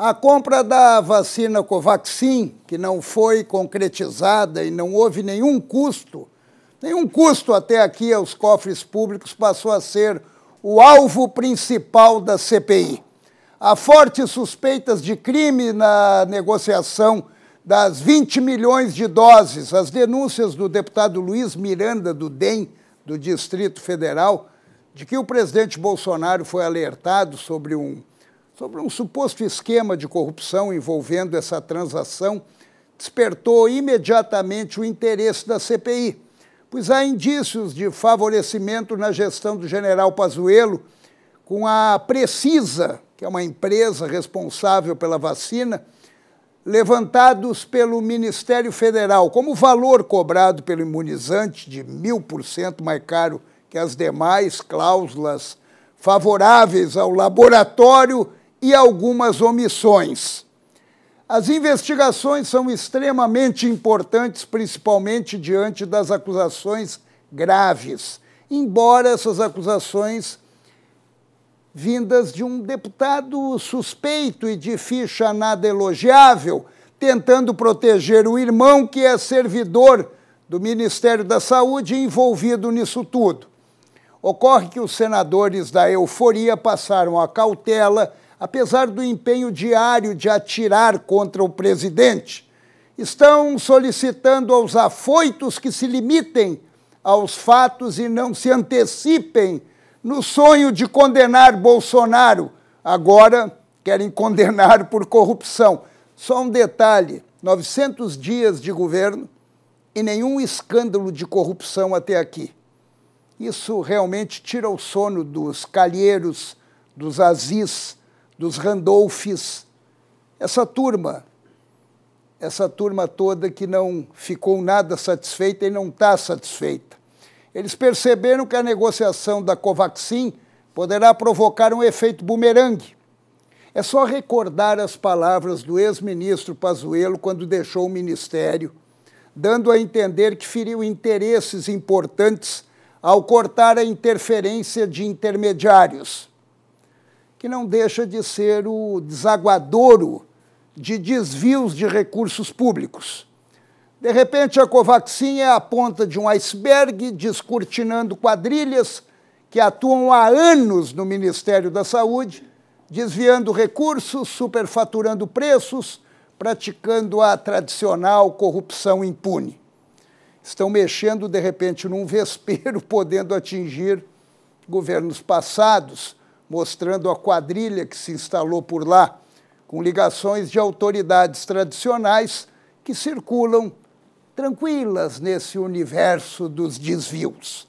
A compra da vacina Covaxin, que não foi concretizada e não houve nenhum custo, nenhum custo até aqui aos cofres públicos, passou a ser o alvo principal da CPI. Há fortes suspeitas de crime na negociação das 20 milhões de doses. As denúncias do deputado Luiz Miranda, do DEM, do Distrito Federal, de que o presidente Bolsonaro foi alertado sobre um sobre um suposto esquema de corrupção envolvendo essa transação despertou imediatamente o interesse da CPI, pois há indícios de favorecimento na gestão do general Pazuello com a Precisa, que é uma empresa responsável pela vacina, levantados pelo Ministério Federal, como o valor cobrado pelo imunizante de mil por cento mais caro que as demais cláusulas favoráveis ao laboratório e algumas omissões. As investigações são extremamente importantes, principalmente diante das acusações graves, embora essas acusações vindas de um deputado suspeito e de ficha nada elogiável, tentando proteger o irmão que é servidor do Ministério da Saúde envolvido nisso tudo. Ocorre que os senadores da euforia passaram a cautela apesar do empenho diário de atirar contra o presidente, estão solicitando aos afoitos que se limitem aos fatos e não se antecipem no sonho de condenar Bolsonaro. Agora querem condenar por corrupção. Só um detalhe: 900 dias de governo e nenhum escândalo de corrupção até aqui. Isso realmente tira o sono dos calheiros, dos azis dos Randolphs. Essa turma, essa turma toda que não ficou nada satisfeita e não está satisfeita. Eles perceberam que a negociação da Covaxin poderá provocar um efeito bumerangue. É só recordar as palavras do ex-ministro Pazuello quando deixou o ministério, dando a entender que feriu interesses importantes ao cortar a interferência de intermediários que não deixa de ser o desaguadouro de desvios de recursos públicos. De repente, a Covaxin é a ponta de um iceberg descortinando quadrilhas que atuam há anos no Ministério da Saúde, desviando recursos, superfaturando preços, praticando a tradicional corrupção impune. Estão mexendo, de repente, num vespeiro, podendo atingir governos passados mostrando a quadrilha que se instalou por lá, com ligações de autoridades tradicionais que circulam tranquilas nesse universo dos desvios.